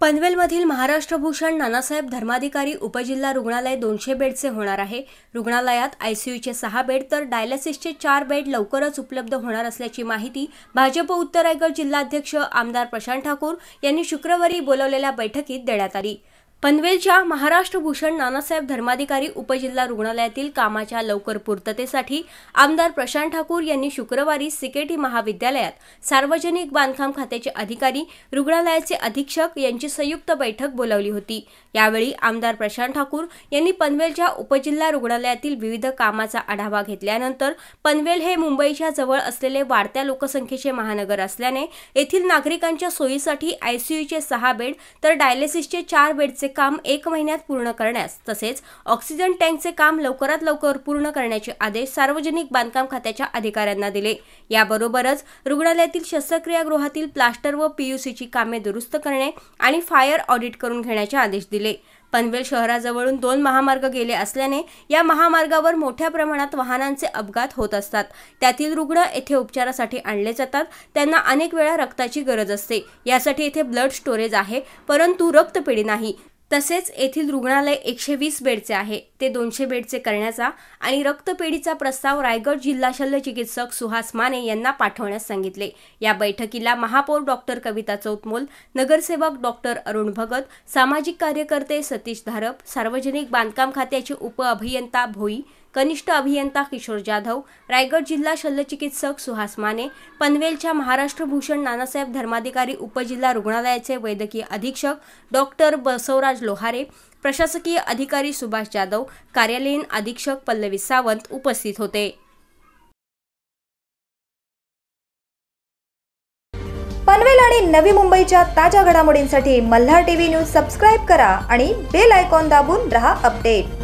पनवेलमधील महाराष्ट्र भूषण नानासाहेब धर्माधिकारी उपजिल्हा रुग्णालय दोनशे बेडचे होणार आहे रुग्णालयात आयसीयूचे सहा बेड तर डायलिसिसचे चार बेड लवकरच उपलब्ध होणार असल्याची माहिती भाजप उत्तर रायगड जिल्हाध्यक्ष आमदार प्रशांत ठाकूर यांनी शुक्रवारी बोलावलेल्या बैठकीत देण्यात आली पनवेलच्या महाराष्ट्र भूषण नानासाहेब धर्माधिकारी उपजिल्हा रुग्णालयातील कामाच्या लवकर पूर्ततेसाठी आमदार प्रशांत ठाकूर यांनी शुक्रवारी सिकेटी महाविद्यालयात सार्वजनिक बांधकाम खात्याचे अधिकारी रुग्णालयाचे अधीक्षक यांची संयुक्त बैठक बोलावली होती यावेळी आमदार प्रशांत ठाकूर यांनी पनवेलच्या उपजिल्हा रुग्णालयातील विविध कामाचा आढावा घेतल्यानंतर पनवेल हे मुंबईच्या जवळ असलेले वाढत्या लोकसंख्येचे महानगर असल्याने येथील नागरिकांच्या सोयीसाठी आयसीयूचे सहा बेड तर डायलिसिसचे चार बेडचे काम एक महिन्यात पूर्ण करण्यास तसेच ऑक्सिजन टँकचे काम लवकरात लवकर पूर्ण करण्याचे आदेश सार्वजनिक बांधकाम खात्याच्या अधिकाऱ्यांना दिले याबरोबरच रुग्णालयातील शस्त्रक्रियागृहातील प्लास्टर व पीयूसीची कामे दुरुस्त करणे आणि फायर ऑडिट करून घेण्याचे आदेश दिले पनवेल शहराजवळून दोन महामार्ग गेले असल्याने या महामार्गावर मोठ्या प्रमाणात वाहनांचे अपघात होत असतात त्यातील रुग्ण येथे उपचारासाठी आणले जातात त्यांना अनेक वेळा रक्ताची गरज असते यासाठी येथे ब्लड स्टोरेज आहे परंतु रक्तपेढी नाही तसेच येथील रुग्णालय एकशे वीस बेडचे आहे ते दोनशे बेडचे करण्याचा आणि रक्तपेढीचा प्रस्ताव रायगड जिल्हा शल्य चिकित्सक सुहास माने यांना पाठवण्यास सांगितले या बैठकीला महापौर डॉक्टर कविता चौतमोल नगरसेवक डॉक्टर अरुण भगत सामाजिक कार्यकर्ते सतीश धारप सार्वजनिक बांधकाम खात्याचे उपअभियंता भोई कनिष्ठ अभियंता किशोर जाधव रायगड जिल्हा शल्यचिकित्सक सुहास माने पनवेलच्या महाराष्ट्र भूषण नानासाहेब धर्माधिकारी उपजिल्हा रुग्णालयाचे वैद्यकीय अधीक्षक डॉक्टर बसवराज लोहारे प्रशासकीय अधिकारी सुभाष जाधव कार्यालयीन अधीक्षक पल्लवी सावंत उपस्थित होते पनवेल आणि नवी मुंबईच्या ताज्या घडामोडींसाठी मल्हार टीव्ही न्यूज सबस्क्राईब करा आणि बेल आयकॉन दाबून रहा अपडेट